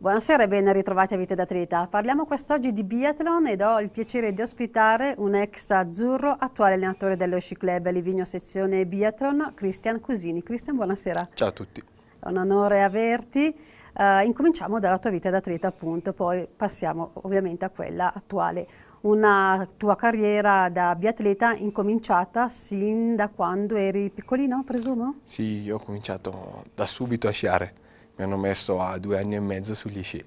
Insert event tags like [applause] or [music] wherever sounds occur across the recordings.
Buonasera e ben ritrovati a Vite d'Atleta. Parliamo quest'oggi di biathlon ed ho il piacere di ospitare un ex azzurro, attuale allenatore dello sci club Livigno sezione biathlon, Cristian Cusini. Cristian, buonasera. Ciao a tutti. È un onore averti. Uh, incominciamo dalla tua vita d'atleta appunto, poi passiamo ovviamente a quella attuale. Una tua carriera da biatleta incominciata sin da quando eri piccolino, presumo? Sì, ho cominciato da subito a sciare mi hanno messo a due anni e mezzo sugli sci.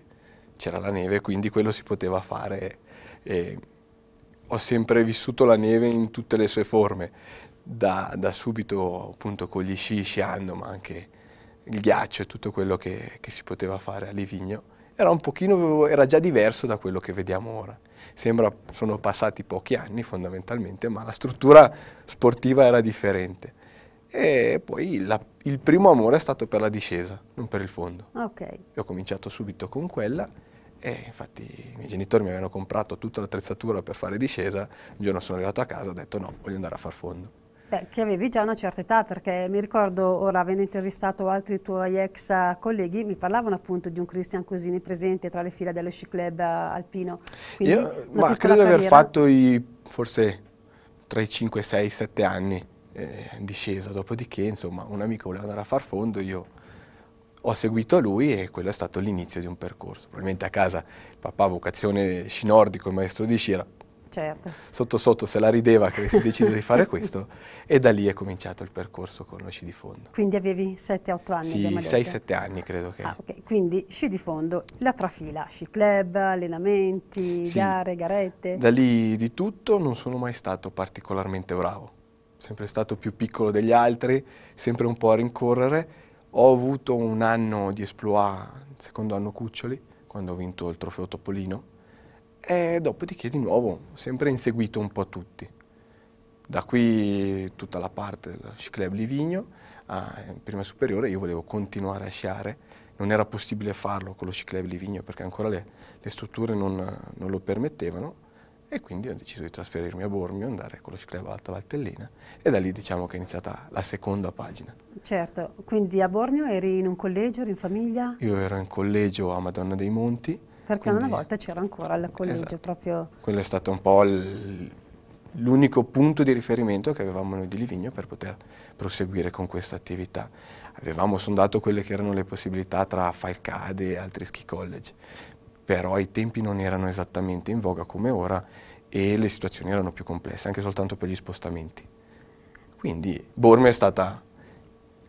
C'era la neve, quindi quello si poteva fare. E ho sempre vissuto la neve in tutte le sue forme, da, da subito appunto con gli sci, sciando, ma anche il ghiaccio e tutto quello che, che si poteva fare a Livigno. Era un pochino, era già diverso da quello che vediamo ora. Sembra, sono passati pochi anni fondamentalmente, ma la struttura sportiva era differente. E poi la, il primo amore è stato per la discesa, non per il fondo. Okay. ho cominciato subito con quella e infatti i miei genitori mi avevano comprato tutta l'attrezzatura per fare discesa. Un giorno sono arrivato a casa e ho detto no, voglio andare a far fondo. Beh, che avevi già una certa età perché mi ricordo ora avendo intervistato altri tuoi ex eh, colleghi mi parlavano appunto di un Cristian Cosini presente tra le file dello sci club eh, alpino. Quindi Io, ma credo di aver fatto i, forse tra i 5, 6, 7 anni eh, discesa, dopodiché insomma un amico voleva andare a far fondo, io ho seguito lui e quello è stato l'inizio di un percorso. Probabilmente a casa il papà vocazione sci nordico il maestro di sci era certo. sotto sotto se la rideva che si è deciso di fare questo [laughs] e da lì è cominciato il percorso con lo sci di fondo. Quindi avevi 7-8 anni? Sì, 6-7 anni credo che. Ah, okay. Quindi sci di fondo, la trafila, sci club, allenamenti, sì. gare, garette? Da lì di tutto non sono mai stato particolarmente bravo sempre stato più piccolo degli altri, sempre un po' a rincorrere. Ho avuto un anno di esploit, secondo anno Cuccioli, quando ho vinto il trofeo Topolino, e dopodiché di nuovo, sempre inseguito un po' tutti. Da qui tutta la parte del sci club Livigno, in prima superiore io volevo continuare a sciare, non era possibile farlo con lo sci club Livigno perché ancora le, le strutture non, non lo permettevano e quindi ho deciso di trasferirmi a Bormio, andare con lo Club Alta Valtellina e da lì diciamo che è iniziata la seconda pagina. Certo, quindi a Bormio eri in un collegio, eri in famiglia? Io ero in collegio a Madonna dei Monti. Perché quindi... una volta c'era ancora il collegio esatto. proprio... Quello è stato un po' l'unico punto di riferimento che avevamo noi di Livigno per poter proseguire con questa attività. Avevamo sondato quelle che erano le possibilità tra Falcade e altri ski college, però ai tempi non erano esattamente in voga come ora e le situazioni erano più complesse, anche soltanto per gli spostamenti. Quindi Borme è stata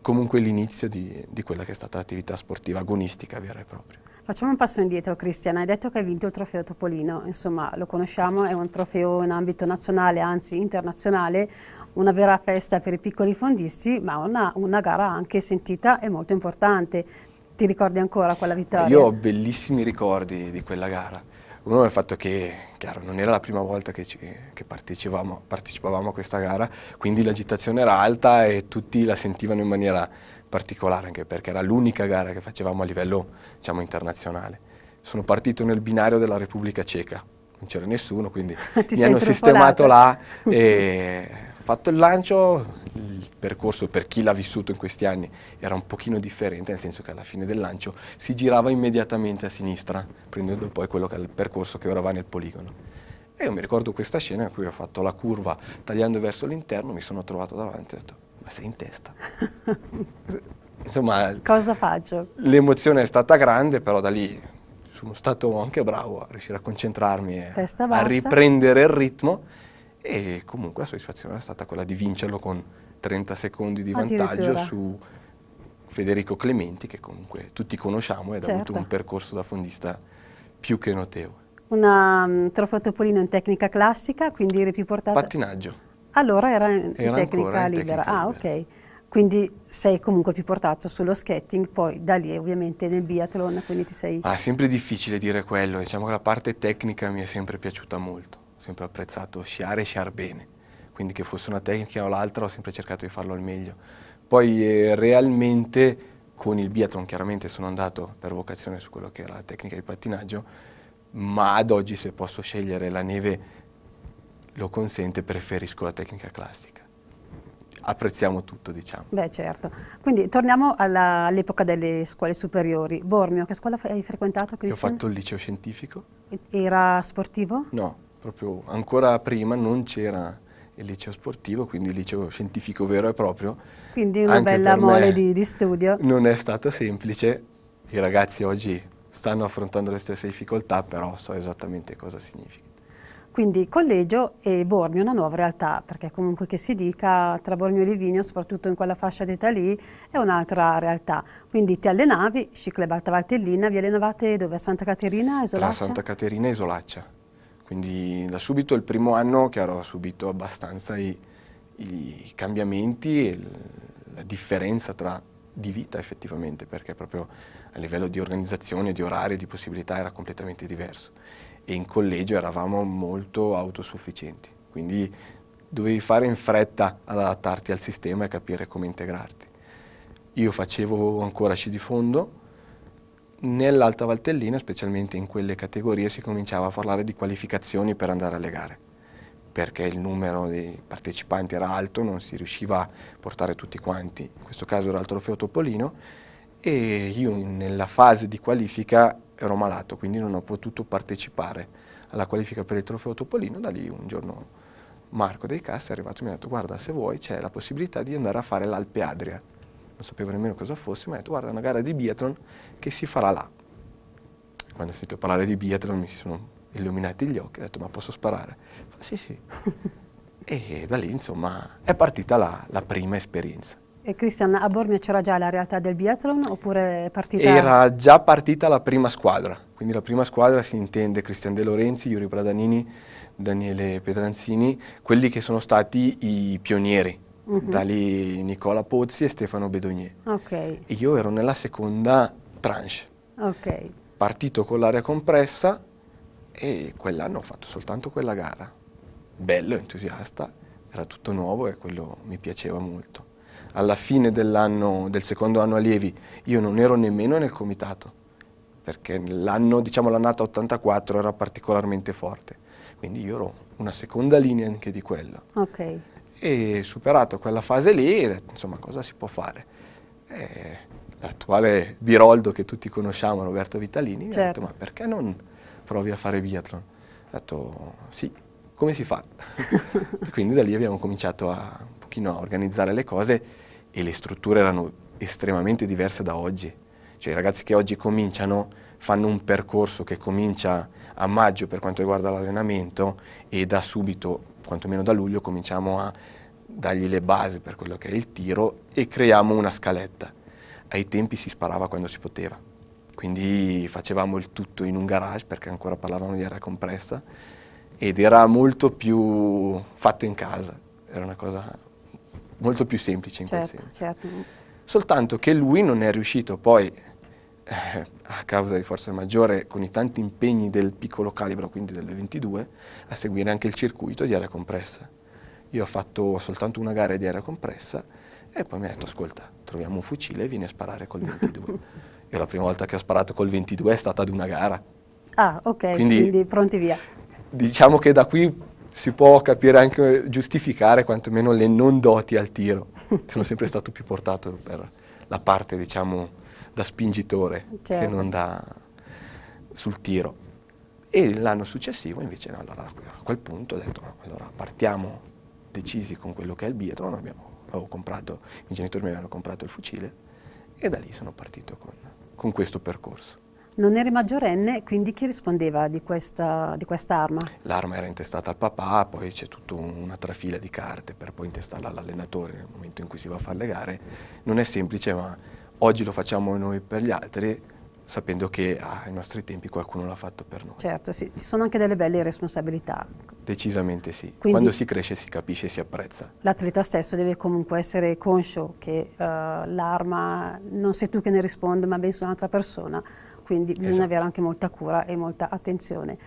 comunque l'inizio di, di quella che è stata l'attività sportiva agonistica vera e propria. Facciamo un passo indietro, Cristian. Hai detto che hai vinto il trofeo Topolino, insomma lo conosciamo, è un trofeo in ambito nazionale, anzi internazionale, una vera festa per i piccoli fondisti, ma una, una gara anche sentita e molto importante. Ti ricordi ancora quella vittoria? Io ho bellissimi ricordi di quella gara. Uno è il fatto che, chiaro, non era la prima volta che, ci, che partecipavamo, partecipavamo a questa gara, quindi l'agitazione era alta e tutti la sentivano in maniera particolare, anche perché era l'unica gara che facevamo a livello diciamo, internazionale. Sono partito nel binario della Repubblica Ceca, non c'era nessuno, quindi [laughs] mi hanno sistemato là e ho [laughs] fatto il lancio, il percorso per chi l'ha vissuto in questi anni era un pochino differente, nel senso che alla fine del lancio si girava immediatamente a sinistra, prendendo poi quello che è il percorso che ora va nel poligono. E io mi ricordo questa scena in cui ho fatto la curva tagliando verso l'interno, mi sono trovato davanti e ho detto, ma sei in testa? [laughs] Insomma, cosa faccio? L'emozione è stata grande, però da lì sono stato anche bravo a riuscire a concentrarmi e a riprendere il ritmo e comunque la soddisfazione è stata quella di vincerlo con 30 secondi di vantaggio su Federico Clementi che comunque tutti conosciamo ed certo. ha avuto certo. un percorso da fondista più che notevole. Una um, trofeo Topolino in tecnica classica, quindi eri più portato... Pattinaggio. Allora era in, era in tecnica libera. In tecnica ah, libera. ok quindi sei comunque più portato sullo skating, poi da lì ovviamente nel biathlon, quindi ti sei... Ah, sempre difficile dire quello, diciamo che la parte tecnica mi è sempre piaciuta molto, ho sempre apprezzato sciare e sciar bene, quindi che fosse una tecnica o l'altra ho sempre cercato di farlo al meglio. Poi eh, realmente con il biathlon chiaramente sono andato per vocazione su quello che era la tecnica di pattinaggio, ma ad oggi se posso scegliere la neve lo consente preferisco la tecnica classica apprezziamo tutto. Diciamo. Beh certo, quindi torniamo all'epoca all delle scuole superiori. Bormio, che scuola hai frequentato Cristian? Ho fatto il liceo scientifico. Era sportivo? No, proprio ancora prima non c'era il liceo sportivo, quindi il liceo scientifico vero e proprio. Quindi una Anche bella mole di, di studio. Non è stato semplice, i ragazzi oggi stanno affrontando le stesse difficoltà, però so esattamente cosa significa. Quindi Collegio e Bormio una nuova realtà, perché comunque che si dica tra Bormio e Livigno, soprattutto in quella fascia d'età lì, è un'altra realtà. Quindi ti allenavi, Scicle Valtellina, vi allenavate dove? A Santa Caterina e Isolaccia? Tra Santa Caterina e Isolaccia. Quindi da subito il primo anno, chiaro, ho subito abbastanza i, i cambiamenti e la differenza tra, di vita effettivamente, perché proprio a livello di organizzazione, di orari, di possibilità era completamente diverso e in collegio eravamo molto autosufficienti, quindi dovevi fare in fretta ad adattarti al sistema e capire come integrarti. Io facevo ancora sci di fondo, nell'Alta Valtellina, specialmente in quelle categorie, si cominciava a parlare di qualificazioni per andare alle gare, perché il numero dei partecipanti era alto, non si riusciva a portare tutti quanti, in questo caso era il trofeo Topolino, e io nella fase di qualifica ero malato, quindi non ho potuto partecipare alla qualifica per il trofeo Topolino, da lì un giorno Marco dei Cassi è arrivato e mi ha detto guarda se vuoi c'è la possibilità di andare a fare l'Alpe Adria, non sapevo nemmeno cosa fosse, mi ha detto guarda una gara di biathlon che si farà là. Quando ho sentito parlare di biathlon mi si sono illuminati gli occhi, ho detto ma posso sparare? Fa sì sì. [laughs] e da lì insomma è partita la, la prima esperienza. E Christian, a Bormio c'era già la realtà del biathlon oppure è partita? Era già partita la prima squadra, quindi la prima squadra si intende Cristian De Lorenzi, Yuri Bradanini, Daniele Pedranzini, quelli che sono stati i pionieri. Uh mhm. -huh. Da lì Nicola Pozzi e Stefano Bedognier. Okay. Io ero nella seconda tranche. Okay. Partito con l'area compressa e quell'anno ho fatto soltanto quella gara. Bello, entusiasta, era tutto nuovo e quello mi piaceva molto alla fine dell'anno, del secondo anno allievi io non ero nemmeno nel comitato, perché l'anno, diciamo l'annata 84 era particolarmente forte, quindi io ero una seconda linea anche di quello. Okay. E superato quella fase lì, insomma cosa si può fare? Eh, l'attuale Biroldo che tutti conosciamo, Roberto Vitalini, certo. mi ha detto certo. ma perché non provi a fare biathlon? Ho detto sì, come si fa? [laughs] quindi da lì abbiamo cominciato a, un pochino a organizzare le cose e le strutture erano estremamente diverse da oggi. Cioè i ragazzi che oggi cominciano fanno un percorso che comincia a maggio per quanto riguarda l'allenamento e da subito, quantomeno da luglio, cominciamo a dargli le basi per quello che è il tiro e creiamo una scaletta. Ai tempi si sparava quando si poteva, quindi facevamo il tutto in un garage perché ancora parlavamo di aria compressa ed era molto più fatto in casa, era una cosa molto più semplice in certo, quel senso. Certo. Soltanto che lui non è riuscito poi, eh, a causa di forza maggiore, con i tanti impegni del piccolo calibro, quindi del 22, a seguire anche il circuito di aria compressa. Io ho fatto soltanto una gara di aria compressa e poi mi ha detto, ascolta, troviamo un fucile e vieni a sparare col 22. [laughs] Io la prima volta che ho sparato col 22 è stata ad una gara. Ah, ok, quindi, quindi pronti via. Diciamo che da qui si può capire anche, giustificare quantomeno le non doti al tiro. [laughs] Sono sempre stato più portato per la parte, diciamo, da spingitore certo. che non da sul tiro. E l'anno successivo invece, no, allora, a quel punto ho detto, no, allora partiamo decisi con quello che è il biathlon, abbiamo, avevo comprato, i miei genitori mi avevano comprato il fucile e da lì sono partito con, con questo percorso. Non eri maggiorenne, quindi chi rispondeva di questa, di arma? L'arma era intestata al papà, poi c'è tutta una trafila di carte per poi intestarla all'allenatore nel momento in cui si va a fare le gare. Non è semplice, ma oggi lo facciamo noi per gli altri, sapendo che ah, ai nostri tempi qualcuno l'ha fatto per noi. Certo, sì. ci sono anche delle belle responsabilità. Decisamente sì. Quindi, Quando si cresce si capisce e si apprezza. L'atleta stesso deve comunque essere conscio che uh, l'arma non sei tu che ne risponde, ma bensì un'altra persona quindi bisogna esatto. avere anche molta cura e molta attenzione.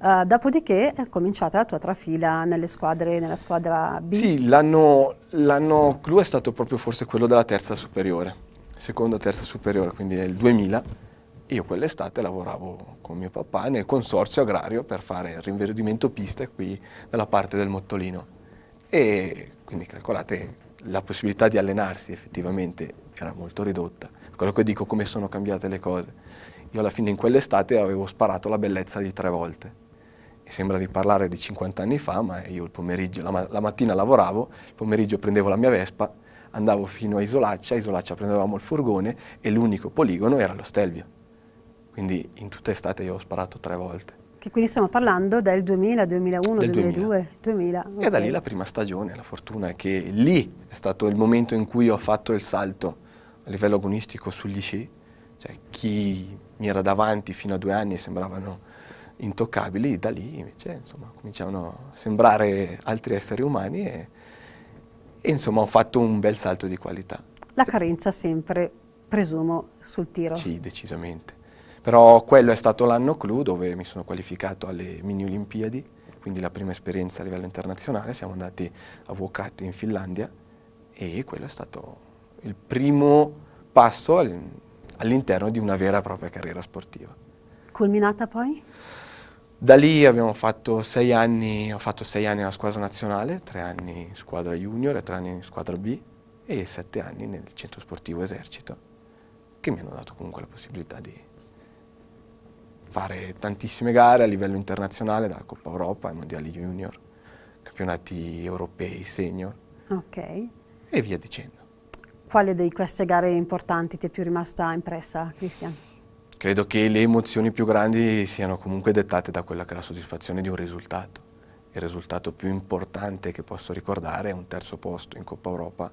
Uh, dopodiché è cominciata la tua trafila nelle squadre, nella squadra B. Sì, l'anno clou è stato proprio forse quello della terza superiore, seconda terza superiore, quindi nel 2000. Io quell'estate lavoravo con mio papà nel consorzio agrario per fare il rinverdimento piste qui dalla parte del Mottolino. E quindi calcolate la possibilità di allenarsi effettivamente era molto ridotta. Quello che dico come sono cambiate le cose. Io alla fine in quell'estate avevo sparato la bellezza di tre volte. E sembra di parlare di 50 anni fa, ma io la, ma la, mattina lavoravo, il pomeriggio prendevo la mia Vespa, andavo fino a Isolaccia, a Isolaccia prendevamo il furgone e l'unico poligono era lo Stelvio. Quindi in tutta estate io ho sparato tre volte. Che quindi stiamo parlando del 2000, 2001, del 2002, 2000. 2000 okay. E da lì la prima stagione, la fortuna è che lì è stato il momento in cui ho fatto il salto a livello agonistico sugli sci, cioè chi mi era davanti fino a due anni e sembravano intoccabili, da lì invece insomma, cominciavano a sembrare altri esseri umani e, e insomma ho fatto un bel salto di qualità. La carenza sempre, presumo, sul tiro. Sì, decisamente. Però quello è stato l'anno clou dove mi sono qualificato alle mini Olimpiadi, quindi la prima esperienza a livello internazionale, siamo andati a Vuokat in Finlandia e quello è stato il primo passo all'interno di una vera e propria carriera sportiva. Culminata poi? Da lì abbiamo fatto sei anni, ho fatto sei anni nella squadra nazionale, tre anni in squadra junior e tre anni in squadra B e sette anni nel centro sportivo esercito, che mi hanno dato comunque la possibilità di fare tantissime gare a livello internazionale, dalla Coppa Europa ai Mondiali Junior, campionati europei senior okay. e via dicendo. Quale di queste gare importanti ti è più rimasta impressa, Cristian? Credo che le emozioni più grandi siano comunque dettate da quella che è la soddisfazione di un risultato. Il risultato più importante che posso ricordare è un terzo posto in Coppa Europa,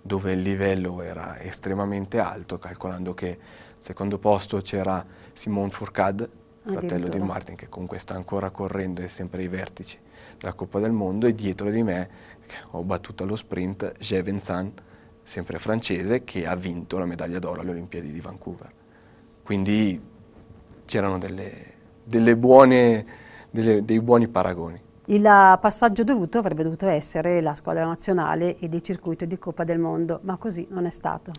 dove il livello era estremamente alto, calcolando che al secondo posto c'era Simon Fourcade, fratello di Martin, che comunque sta ancora correndo e sempre ai vertici della Coppa del Mondo, e dietro di me ho battuto allo sprint Jeven San, sempre francese, che ha vinto la medaglia d'oro alle Olimpiadi di Vancouver. Quindi c'erano delle, delle buone, delle, dei buoni paragoni. Il passaggio dovuto avrebbe dovuto essere la squadra nazionale e il circuito di Coppa del Mondo, ma così non è stato.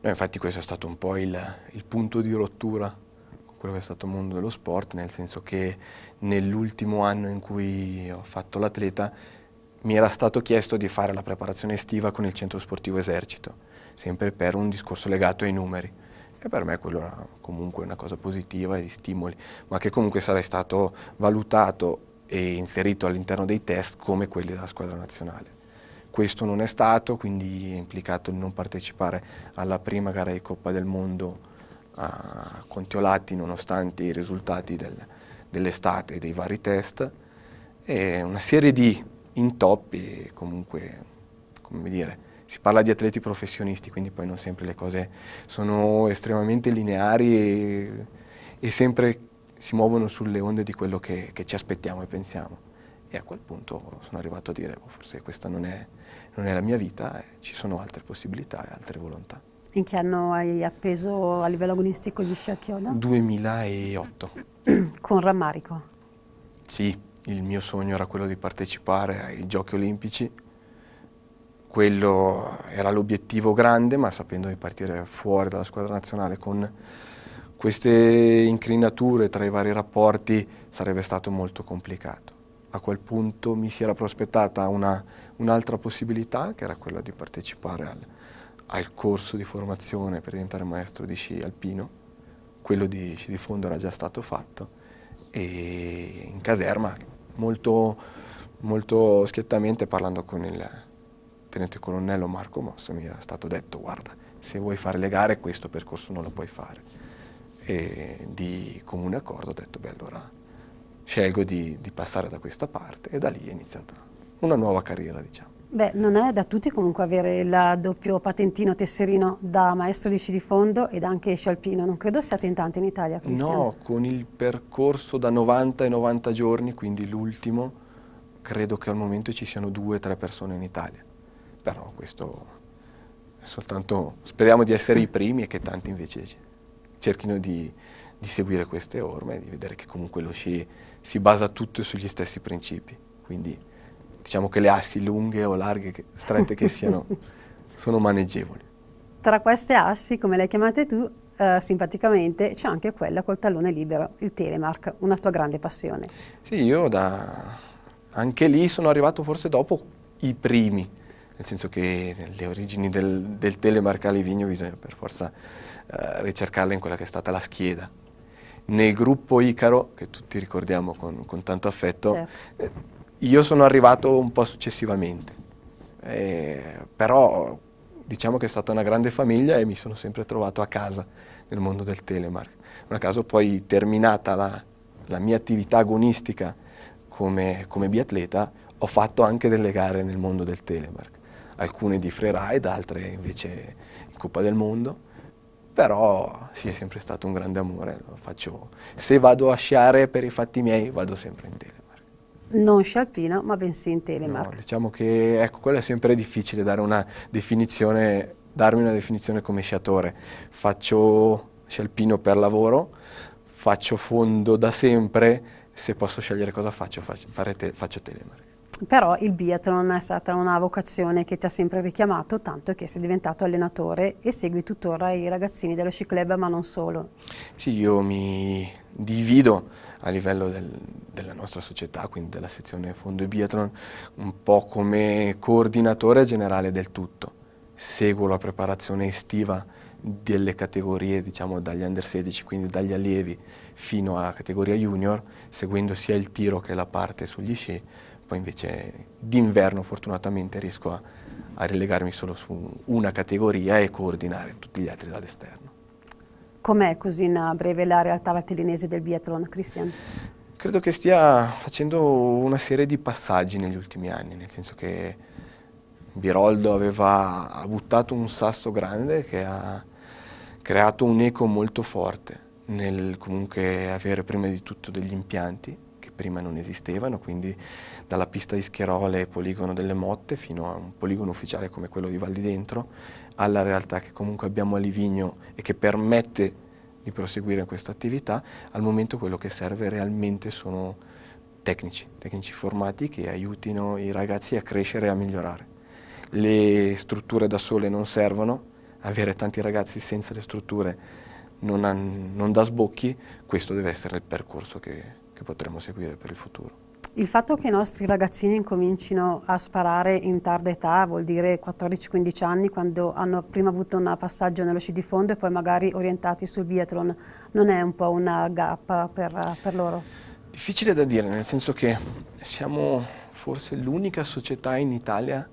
No, infatti questo è stato un po' il, il punto di rottura con quello che è stato il mondo dello sport, nel senso che nell'ultimo anno in cui ho fatto l'atleta mi era stato chiesto di fare la preparazione estiva con il centro sportivo esercito, sempre per un discorso legato ai numeri. E per me quello era comunque una cosa positiva e di stimoli, ma che comunque sarei stato valutato e inserito all'interno dei test come quelli della squadra nazionale. Questo non è stato, quindi è implicato il non partecipare alla prima gara di Coppa del Mondo a Contiolatti nonostante i risultati del, dell'estate e dei vari test. E una serie di intoppi e comunque, come dire, si parla di atleti professionisti, quindi poi non sempre le cose sono estremamente lineari e, e sempre si muovono sulle onde di quello che, che, ci aspettiamo e pensiamo. E a quel punto sono arrivato a dire, oh, forse questa non è, non è, la mia vita, eh, ci sono altre possibilità e altre volontà. In che anno hai appeso a livello agonistico gli sci a Chioda? 2008. [clears throat] Con rammarico? Sì, il mio sogno era quello di partecipare ai giochi olimpici, quello era l'obiettivo grande, ma sapendo di partire fuori dalla squadra nazionale con queste inclinature tra i vari rapporti sarebbe stato molto complicato. A quel punto mi si era prospettata un'altra possibilità, che era quella di partecipare al, al, corso di formazione per diventare maestro di sci alpino. Quello di sci di fondo era già stato fatto e in caserma molto, molto schiettamente parlando con il tenente colonnello Marco Mosso mi era stato detto guarda se vuoi fare le gare questo percorso non lo puoi fare e di comune accordo ho detto beh allora scelgo di, di passare da questa parte e da lì è iniziata una nuova carriera diciamo. Beh, non è da tutti comunque avere il doppio patentino tesserino da maestro di sci di fondo ed anche sci alpino, non credo siate in tentante in Italia, Cristian. No, con il percorso da 90 e 90 giorni, quindi l'ultimo, credo che al momento ci siano due o tre persone in Italia. Però questo è soltanto... speriamo di essere i primi e che tanti invece cerchino di, di seguire queste orme e di vedere che comunque lo sci si basa tutto sugli stessi principi, quindi diciamo che le assi lunghe o larghe, che, strette che siano, [laughs] sono maneggevoli. Tra queste assi, come le hai chiamate tu, eh, simpaticamente c'è anche quella col tallone libero, il telemark, una tua grande passione. Sì, io da... anche lì sono arrivato forse dopo i primi, nel senso che le origini del, del telemark a Livigno bisogna per forza eh, ricercarle in quella che è stata la scheda. Nel gruppo Icaro, che tutti ricordiamo con, con tanto affetto, certo. eh, io sono arrivato un po' successivamente, eh, però diciamo che è stata una grande famiglia e mi sono sempre trovato a casa nel mondo del telemarketing. Una caso poi terminata la, la mia attività agonistica come, come, biatleta, ho fatto anche delle gare nel mondo del telemark, alcune di freeride, altre invece in Coppa del Mondo, però sì, è sempre stato un grande amore, faccio, se vado a sciare per i fatti miei vado sempre in telemark non scialpina ma bensì in telemark. No, diciamo che ecco, quello è sempre difficile dare una definizione, darmi una definizione come sciatore. Faccio scialpino per lavoro, faccio fondo da sempre, se posso scegliere cosa faccio, faccio, te, faccio telemark però il biathlon è stata una vocazione che ti ha sempre richiamato, tanto che sei diventato allenatore e segui tuttora i ragazzini dello sci club, ma non solo. Sì, io mi divido a livello del, della nostra società, quindi della sezione Fondo e Biathlon, un po' come coordinatore generale del tutto. Seguo la preparazione estiva delle categorie, diciamo dagli under 16, quindi dagli allievi fino alla categoria junior, seguendo sia il tiro che la parte sugli sci poi invece d'inverno fortunatamente riesco a, a relegarmi solo su una categoria e coordinare tutti gli altri dall'esterno. Com'è così in breve la realtà valtellinese del biathlon, Cristian? Credo che stia facendo una serie di passaggi negli ultimi anni, nel senso che Biroldo aveva, ha buttato un sasso grande che ha creato un eco molto forte nel comunque avere prima di tutto degli impianti che prima non esistevano, quindi dalla pista di Schierole, poligono delle Motte, fino a un poligono ufficiale come quello di Val di Dentro, alla realtà che comunque abbiamo a Livigno e che permette di proseguire questa attività, al momento quello che serve realmente sono tecnici, tecnici formati che aiutino i ragazzi a crescere e a migliorare. Le strutture da sole non servono, avere tanti ragazzi senza le strutture non, ha, non dà sbocchi, questo deve essere il percorso che, che potremo seguire per il futuro. Il fatto che i nostri ragazzini incomincino a sparare in tarda età, vuol dire 14-15 anni, quando hanno prima avuto un passaggio nello sci di fondo e poi magari orientati sul biathlon, non è un po' una gap per, per loro? Difficile da dire, nel senso che siamo forse l'unica società in Italia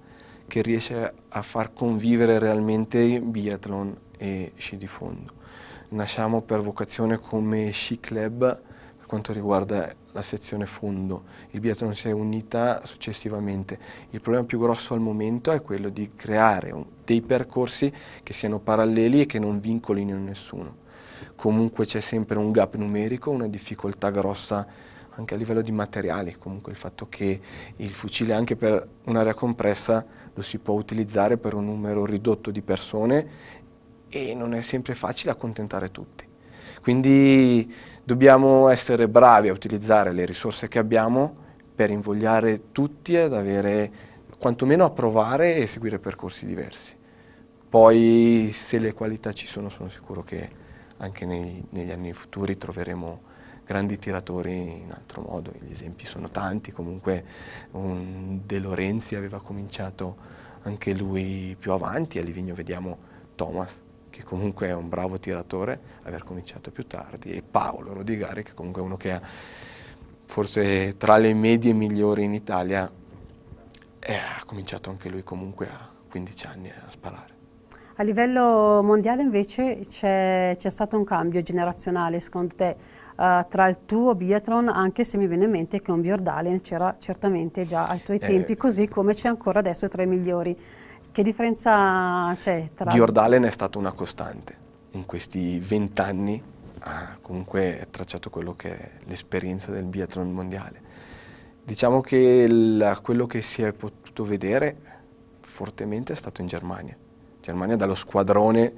che riesce a far convivere realmente biathlon e sci di fondo. Nasciamo per vocazione come sci club per quanto riguarda la sezione fondo, il biathlon si è unita successivamente. Il problema più grosso al momento è quello di creare un, dei percorsi che siano paralleli e che non vincolino nessuno. Comunque c'è sempre un gap numerico, una difficoltà grossa anche a livello di materiali, comunque il fatto che il fucile anche per un'area compressa lo si può utilizzare per un numero ridotto di persone e non è sempre facile accontentare tutti. Quindi dobbiamo essere bravi a utilizzare le risorse che abbiamo per invogliare tutti ad avere, quantomeno a provare e seguire percorsi diversi. Poi se le qualità ci sono sono sicuro che anche nei, negli anni futuri troveremo grandi tiratori in altro modo, gli esempi sono tanti, comunque De Lorenzi aveva cominciato anche lui più avanti, a Livigno vediamo Thomas, che comunque è un bravo tiratore, aver cominciato più tardi, e Paolo Rodigari, che comunque è uno che ha forse tra le medie migliori in Italia, eh, ha cominciato anche lui comunque a 15 anni a sparare. A livello mondiale invece c'è stato un cambio generazionale, secondo te, uh, tra il tuo biathlon, anche se mi viene in mente che un Bjordalen c'era certamente già ai tuoi eh, tempi, così come c'è ancora adesso tra i migliori che differenza c'è tra... Björn Giordalen è stata una costante in questi vent'anni ha comunque tracciato quello che è l'esperienza del biathlon mondiale. Diciamo che il, quello che si è potuto vedere fortemente è stato in Germania. Germania dallo squadrone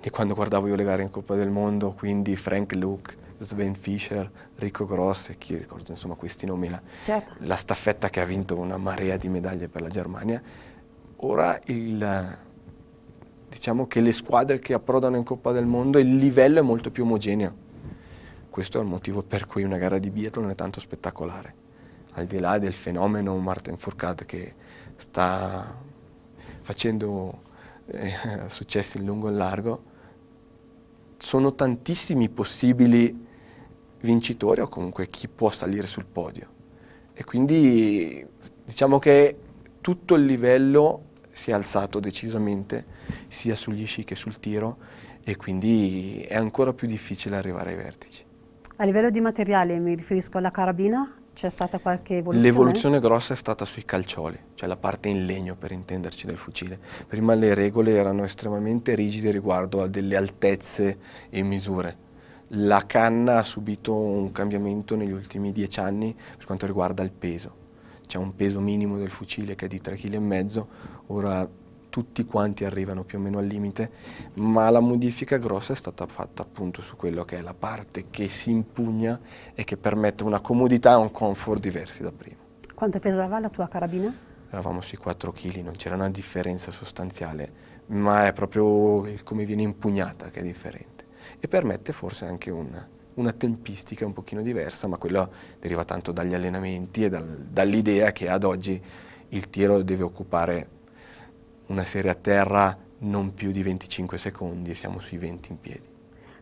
di quando guardavo io le gare in Coppa del Mondo, quindi Frank Luke, Sven Fischer, Rico Gross e chi ricorda insomma questi nomi. La, certo. la staffetta che ha vinto una marea di medaglie per la Germania ora il, diciamo che le squadre che approdano in Coppa del Mondo, il livello è molto più omogeneo. Questo è il motivo per cui una gara di biathlon è tanto spettacolare. Al di là del fenomeno Martin Fourcade che sta facendo eh, successi in lungo e in largo, sono tantissimi possibili vincitori o comunque chi può salire sul podio. E quindi diciamo che tutto il livello si è alzato decisamente sia sugli sci che sul tiro e quindi è ancora più difficile arrivare ai vertici. A livello di materiale mi riferisco alla carabina, c'è stata qualche evoluzione? L'evoluzione grossa è stata sui calcioli, cioè la parte in legno per intenderci del fucile. Prima le regole erano estremamente rigide riguardo a delle altezze e misure. La canna ha subito un cambiamento negli ultimi dieci anni per quanto riguarda il peso c'è un peso minimo del fucile che è di 3,5 kg, ora tutti quanti arrivano più o meno al limite, ma la modifica grossa è stata fatta appunto su quello che è la parte che si impugna e che permette una comodità e un comfort diversi da prima. Quanto pesava la tua carabina? Eravamo sui 4 kg, non c'era una differenza sostanziale, ma è proprio come viene impugnata che è differente e permette forse anche una, una tempistica un pochino diversa, ma quella deriva tanto dagli allenamenti e dal, dall'idea che ad oggi il tiro deve occupare una serie a terra non più di 25 secondi e siamo sui 20 in piedi.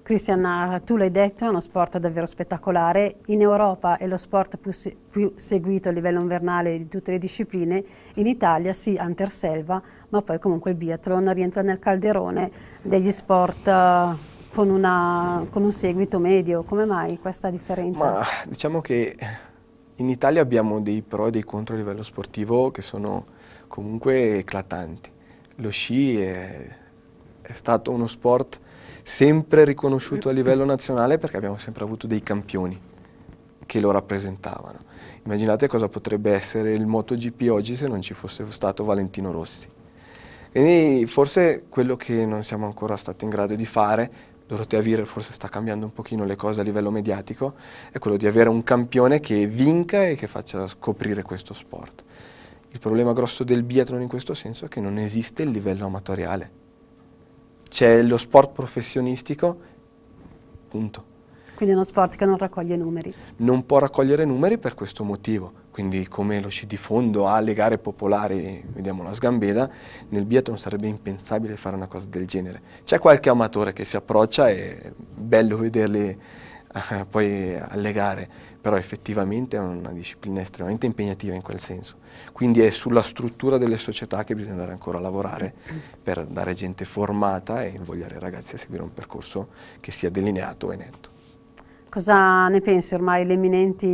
Cristiana, tu l'hai detto, è uno sport davvero spettacolare. In Europa è lo sport più, se più, seguito a livello invernale di tutte le discipline. In Italia sì, Anterselva, ma poi comunque il biathlon rientra nel calderone degli sport con, una, con, un seguito medio. Come mai questa differenza? Ma, diciamo che in Italia abbiamo dei pro e dei contro a livello sportivo che sono comunque eclatanti. Lo sci è, è stato uno sport sempre riconosciuto a livello nazionale perché abbiamo sempre avuto dei campioni che lo rappresentavano. Immaginate cosa potrebbe essere il MotoGP oggi se non ci fosse stato Valentino Rossi. Quindi forse quello che non siamo ancora stati in grado di fare Dorotea Virer forse sta cambiando un pochino le cose a livello mediatico, è quello di avere un campione che vinca e che faccia scoprire questo sport. Il problema grosso del biathlon in questo senso è che non esiste il livello amatoriale. C'è lo sport professionistico, punto. Quindi è uno sport che non raccoglie numeri. Non può raccogliere numeri per questo motivo quindi come lo sci di fondo alle gare popolari, vediamo la sgambeda, nel biathlon sarebbe impensabile fare una cosa del genere. C'è qualche amatore che si approccia e è bello vederli eh, poi alle gare, però effettivamente è una disciplina estremamente impegnativa in quel senso. Quindi è sulla struttura delle società che bisogna andare ancora a lavorare per dare gente formata e invogliare i ragazzi a seguire un percorso che sia delineato e netto. Cosa ne pensi ormai le imminenti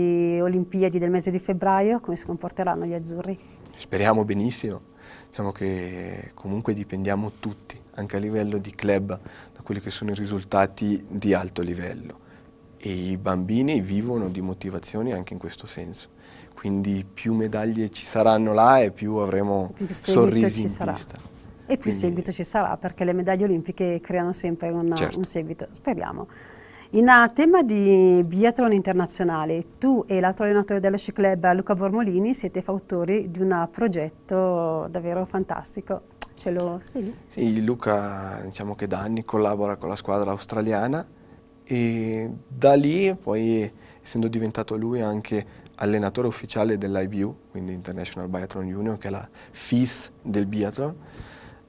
Olimpiadi del mese di febbraio? Come si comporteranno gli azzurri? Speriamo benissimo, diciamo che comunque dipendiamo tutti, anche a livello di club, da quelli che sono i risultati di alto livello e i bambini vivono di motivazioni anche in questo senso. Quindi più medaglie ci saranno là e più avremo più sorrisi in sarà. pista. E più Quindi... seguito ci sarà perché le medaglie olimpiche creano sempre una, certo. un seguito, speriamo. In a tema di biathlon internazionale, tu e l'altro allenatore dello sci club Luca Bormolini siete fautori di un progetto davvero fantastico. Ce lo spieghi? Sì, Luca diciamo che da anni collabora con la squadra australiana e da lì poi essendo diventato lui anche allenatore ufficiale dell'IBU, quindi International Biathlon Union, che è la FIS del biathlon,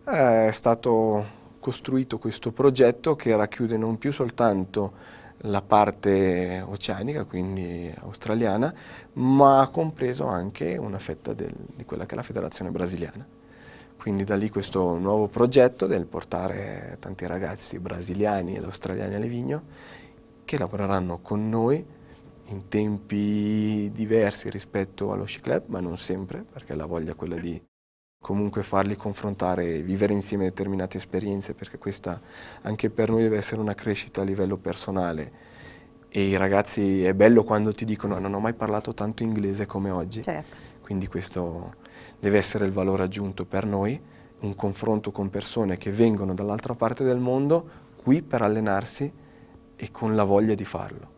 eh, è stato costruito questo progetto che racchiude non più soltanto la parte oceanica, quindi australiana, ma ha compreso anche una fetta del, di quella che è la federazione brasiliana. Quindi da lì questo nuovo progetto del portare tanti ragazzi brasiliani ed australiani a Levigno che lavoreranno con noi in tempi diversi rispetto allo sci club, ma non sempre, perché la voglia è quella di comunque farli confrontare, e vivere insieme determinate esperienze perché questa anche per noi deve essere una crescita a livello personale e i ragazzi è bello quando ti dicono non ho mai parlato tanto inglese come oggi certo. quindi questo deve essere il valore aggiunto per noi un confronto con persone che vengono dall'altra parte del mondo qui per allenarsi e con la voglia di farlo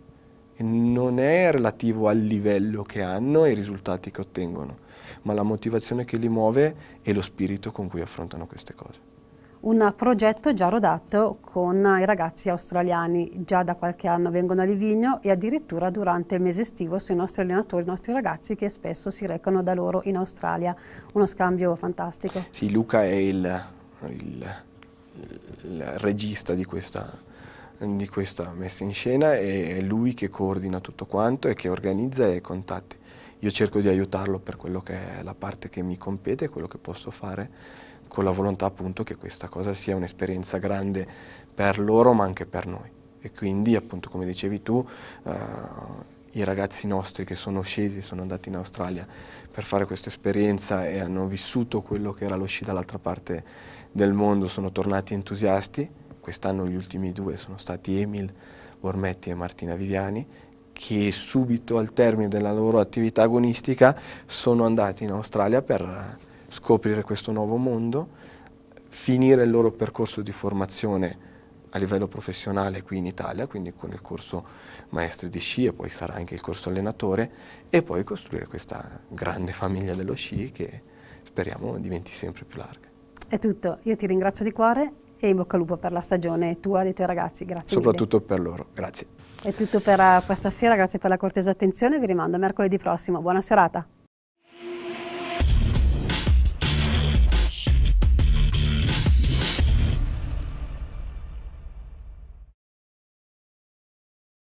e non è relativo al livello che hanno e ai risultati che ottengono ma la motivazione che li muove e lo spirito con cui affrontano queste cose. Un progetto già rodato con i ragazzi australiani, già da qualche anno vengono a Livigno e addirittura durante il mese estivo sono i nostri allenatori, i nostri ragazzi che spesso si recano da loro in Australia. Uno scambio fantastico. Sì, Luca è il, il, il regista di questa, di questa messa in scena è lui che coordina tutto quanto e che organizza i contatti. Io cerco di aiutarlo per quello che è la parte che mi compete, quello che posso fare, con la volontà appunto che questa cosa sia un'esperienza grande per loro ma anche per noi. E quindi appunto come dicevi tu, eh, i ragazzi nostri che sono scesi, sono andati in Australia per fare questa esperienza e hanno vissuto quello che era lo sci dall'altra parte del mondo, sono tornati entusiasti. Quest'anno gli ultimi due sono stati Emil Bormetti e Martina Viviani che subito al termine della loro attività agonistica sono andati in Australia per eh, scoprire questo nuovo mondo, finire il loro percorso di formazione a livello professionale qui in Italia, quindi con il corso maestri di sci e poi sarà anche il corso allenatore e poi costruire questa grande famiglia dello sci che speriamo diventi sempre più larga. È tutto, io ti ringrazio di cuore e in bocca al lupo per la stagione tua e dei tuoi ragazzi, grazie Soprattutto mille. per loro, grazie. È tutto per eh, questa sera, grazie per la cortesa attenzione, vi rimando a mercoledì prossimo, buona serata.